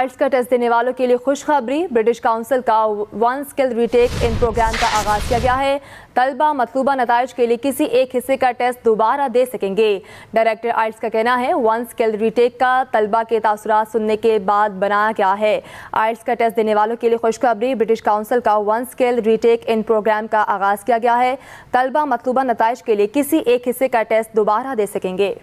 rights का test देने वालों के लिए खुशखबरी ब्रिटिश काउंसिल का One Skill Retake in program का आगाज किया गया है तलबा मतलूबा नतज के लिए किसी एक हिस्से का टेस्ट दोबारा दे सकेंगे डायरेक्टर आर्ट्स का कहना है वन स्किल रीटेक का तलबा के तसरत सुनने के बाद बनाया गया है आर्ट्स का टेस्ट देने वालों के लिए खुशखबरी ब्रिटिश काउंसिल का One Skill Retake in program का आगाज किया गया है तलबा मतलूबा नतज के लिए किसी एक हिस्से का टेस्ट दोबारा दे सकेंगे